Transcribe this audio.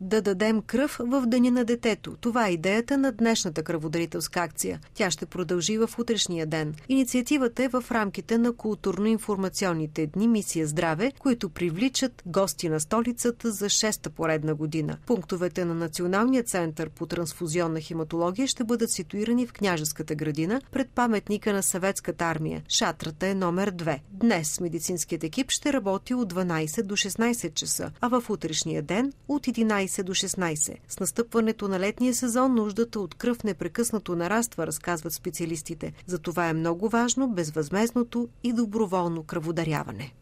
да дадем кръв в деня на детето. Това е идеята на днешната кръводарителска акция. Тя ще продължи в утрешния ден. Инициативата е в рамките на културно-информационните дни Мисия Здраве, които привличат гости на столицата за шеста поредна година. Пунктовете на Националния център по трансфузионна хематология ще бъдат ситуирани в княжеската градина пред паметника на съветската армия. Шатрата е номер 2. Днес медицинският екип ще работи от 12 до 16 часа, а в утрешния ден от 11 12 до 16. С настъпването на летния сезон нуждата от кръв непрекъснато нараства, разказват специалистите. Затова е много важно безвъзмезното и доброволно кръводаряване.